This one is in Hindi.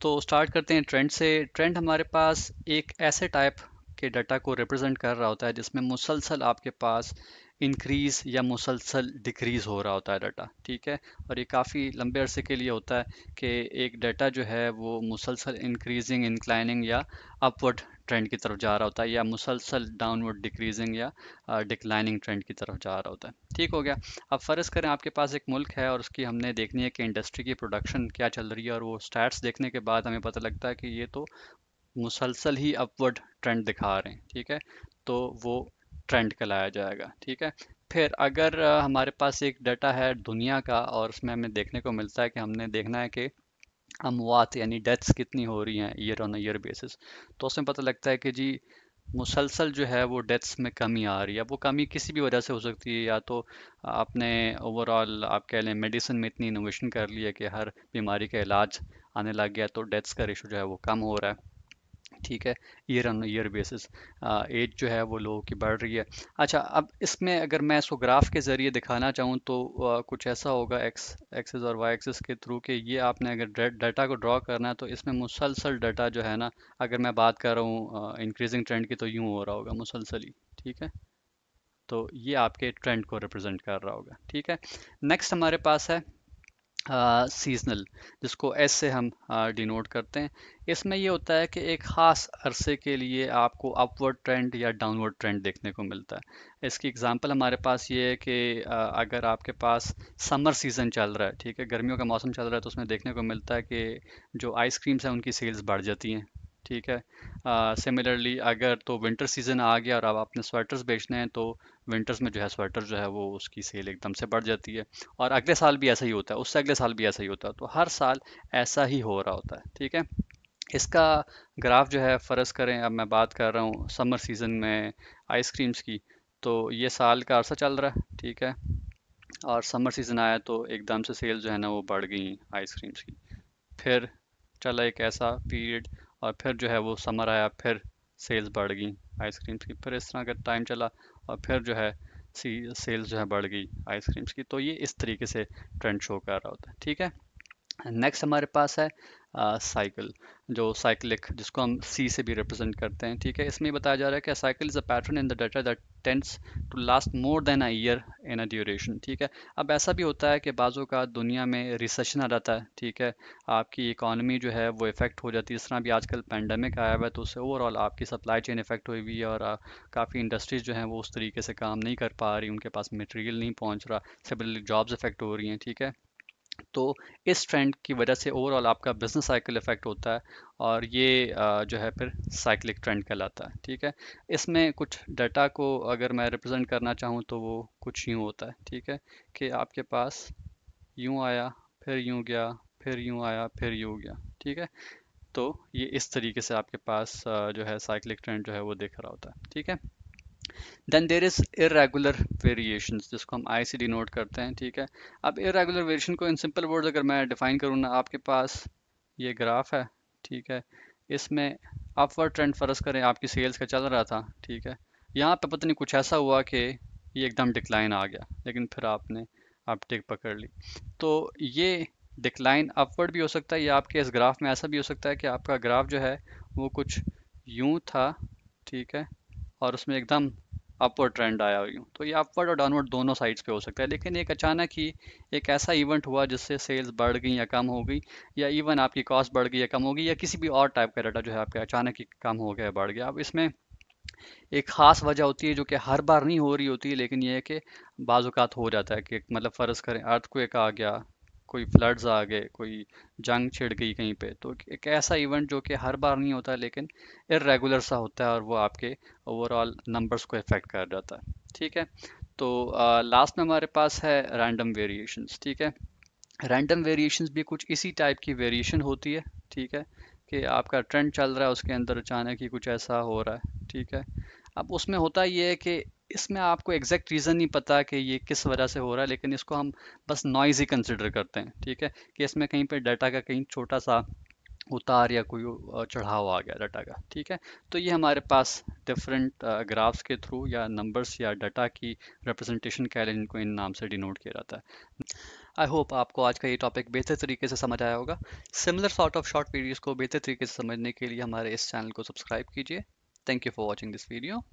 तो स्टार्ट करते हैं ट्रेंड से ट्रेंड हमारे पास एक ऐसे टाइप के डाटा को रिप्रेजेंट कर रहा होता है जिसमें मुसलसल आपके पास इंक्रीज़ या मुसलसल डिक्रीज़ हो रहा होता है डाटा ठीक है और ये काफ़ी लंबे अरसे के लिए होता है कि एक डाटा जो है वो मुसलसल इंक्रीजिंग इंक्लाइनिंग या अपवर्ड ट्रेंड की तरफ जा रहा होता है या मुसलसल डाउनवर्ड डिक्रीजिंग या डिक्लाइनिंग ट्रेंड की तरफ जा रहा होता है ठीक हो गया अब फ़र्ज़ करें आपके पास एक मुल्क है और उसकी हमने देखनी है कि इंडस्ट्री की प्रोडक्शन क्या चल रही है और वो स्टैट्स देखने के बाद हमें पता लगता है कि ये तो मुसलसल ही अपवर्ड ट्रेंड दिखा रहे हैं ठीक है तो वो ट्रेंड कहलाया जाएगा ठीक है फिर अगर हमारे पास एक डाटा है दुनिया का और उसमें हमें देखने को मिलता है कि हमने देखना है कि अमवात यानी डेथ्स कितनी हो रही हैं ईयर ऑन ईयर बेसिस तो उसमें पता लगता है कि जी मुसलसल जो है वो डेथ्स में कमी आ रही है वो कमी किसी भी वजह से हो सकती है या तो आपने ओवरऑल आप कह लें मेडिसिन में इतनी इनोवेशन कर ली है कि हर बीमारी का इलाज आने लग गया तो डेथ्स का रेशो जो है वो कम हो रहा है ठीक है year on year basis as जो है वो लोगों की बढ़ रही है अच्छा अब इसमें अगर मैं इसको ग्राफ के ज़रिए दिखाना चाहूँ तो आ, कुछ ऐसा होगा एक्स एक्सेस और वाई एक्सेस के थ्रू कि ये आपने अगर डाटा को ड्रॉ करना है तो इसमें मुसलसल डाटा जो है ना अगर मैं बात कर रहा हूँ इंक्रीजिंग ट्रेंड की तो यूँ हो रहा होगा मुसलसली ठीक है तो ये आपके ट्रेंड को रिप्रेजेंट कर रहा होगा ठीक है नेक्स्ट हमारे पास है सीजनल जिसको एस से हम डिनोट करते हैं इसमें ये होता है कि एक ख़ास अरसे के लिए आपको अपवर्ड ट्रेंड या डाउनवर्ड ट्रेंड देखने को मिलता है इसकी एग्जांपल हमारे पास ये है कि अगर आपके पास समर सीज़न चल रहा है ठीक है गर्मियों का मौसम चल रहा है तो उसमें देखने को मिलता है कि जो आइसक्रीम्स हैं उनकी सेल्स बढ़ जाती हैं ठीक है सिमिलरली अगर तो विंटर सीज़न आ गया और अब आपने स्वेटर्स बेचने हैं तो विंटर्स में जो है स्वेटर जो है वो उसकी सेल एकदम से बढ़ जाती है और अगले साल भी ऐसा ही होता है उससे अगले साल भी ऐसा ही होता है तो हर साल ऐसा ही हो रहा होता है ठीक है इसका ग्राफ जो है फ़र्ज़ करें अब मैं बात कर रहा हूँ समर सीज़न में आइसक्रीम्स की तो ये साल का अरसा चल रहा है ठीक है और समर सीज़न आया तो एकदम से सेल जो है ना वो बढ़ गई आइसक्रीम्स की फिर चला एक ऐसा पीरियड और फिर जो है वो समर आया फिर सेल्स बढ़ गई आइसक्रीम्स की फिर इस तरह का टाइम चला और फिर जो है सी सेल्स जो है बढ़ गई आइसक्रीम्स की तो ये इस तरीके से ट्रेंड शो कर रहा होता है ठीक है नेक्स्ट हमारे पास है साइकिल जो साइकिलिक जिसको हम सी से भी रिप्रेजेंट करते हैं ठीक है इसमें बताया जा रहा है कि cycle is a pattern in the data that tends to last more than a year in a duration ठीक है अब ऐसा भी होता है कि बाज़ों का दुनिया में रिसेशन आ जाता है ठीक है आपकी इकानमी जो है वो इफेक्ट हो जाती है जिस तरह अभी आजकल पैंडमिक आया हुआ है तो उससे ओवरऑल आपकी सप्लाई चेन इफेक्ट हुई हुई है और काफ़ी इंडस्ट्रीज जो हैं वो उस तरीके से काम नहीं कर पा रही उनके पास मटेरियल नहीं पहुँच रहा सिबिल जॉब्स इफेक्ट हो रही हैं ठीक है तो इस ट्रेंड की वजह से ओवरऑल आपका बिजनेस साइकिल इफेक्ट होता है और ये जो है फिर साइक्लिक ट्रेंड कहलाता है ठीक है इसमें कुछ डाटा को अगर मैं रिप्रेजेंट करना चाहूँ तो वो कुछ यूँ होता है ठीक है कि आपके पास यूँ आया फिर यूँ गया फिर यूँ आया फिर यूँ गया ठीक है तो ये इस तरीके से आपके पास जो है साइक्लिक ट्रेंड जो है वो देख रहा होता है ठीक है then there is irregular variation जिसको हम आई डी डिनोट करते हैं ठीक है अब इरेगुलर वेरिएशन को इन सिंपल वर्ड अगर मैं डिफाइन करूँ ना आपके पास ये ग्राफ है ठीक है इसमें अपवर्ड ट्रेंड फ़र्ज़ करें आपकी सेल्स का चल रहा था ठीक है यहाँ पे पता नहीं कुछ ऐसा हुआ कि ये एकदम डिक्लाइन आ गया लेकिन फिर आपने आप टिक पकड़ ली तो ये डिक्लाइन अपवर्ड भी हो सकता है या आपके इस ग्राफ में ऐसा भी हो सकता है कि आपका ग्राफ जो है वो कुछ यूं था ठीक है और उसमें एकदम अपवर्ड ट्रेंड आया हुई तो ये अपवर्ड और डाउनवर्ड दोनों साइड्स पे हो सकता है लेकिन एक अचानक ही एक ऐसा इवेंट हुआ जिससे सेल्स बढ़ गई या कम हो गई या इवन आपकी कॉस्ट बढ़ गई या कम हो गई या किसी भी और टाइप का डाटा जो है आपका अचानक ही कम हो गया बढ़ गया अब इसमें एक ख़ास वजह होती है जो कि हर बार नहीं हो रही होती है लेकिन यह है कि बाज़ात हो जाता है कि मतलब फ़र्ज़ करें अर्थ को एक आ गया कोई फ्लड्स आ गए कोई जंग छिड़ गई कहीं पे तो एक ऐसा इवेंट जो कि हर बार नहीं होता लेकिन इरेगुलर सा होता है और वो आपके ओवरऑल नंबर्स को इफ़ेक्ट कर जाता है ठीक है तो लास्ट में हमारे पास है रैंडम वेरिएशंस ठीक है रैंडम वेरिएशंस भी कुछ इसी टाइप की वेरिएशन होती है ठीक है कि आपका ट्रेंड चल रहा है उसके अंदर अचानक ही कुछ ऐसा हो रहा है ठीक है अब उसमें होता ये है कि इसमें आपको एग्जैक्ट रीज़न नहीं पता कि ये किस वजह से हो रहा है लेकिन इसको हम बस नॉइज़ ही कंसिडर करते हैं ठीक है कि इसमें कहीं पर डाटा का कहीं छोटा सा उतार या कोई चढ़ाव आ गया डाटा का ठीक है तो ये हमारे पास डिफरेंट ग्राफ्स के थ्रू या नंबर्स या डाटा की रिप्रेजेंटेशन कह लें इनको इन नाम से डिनोट किया जाता है आई होप आपको आज का ये टॉपिक बेहतर तरीके से समझ आया होगा similar sort of short videos को बेहतर तरीके से समझने के लिए हमारे इस चैनल को सब्सक्राइब कीजिए thank you for watching this video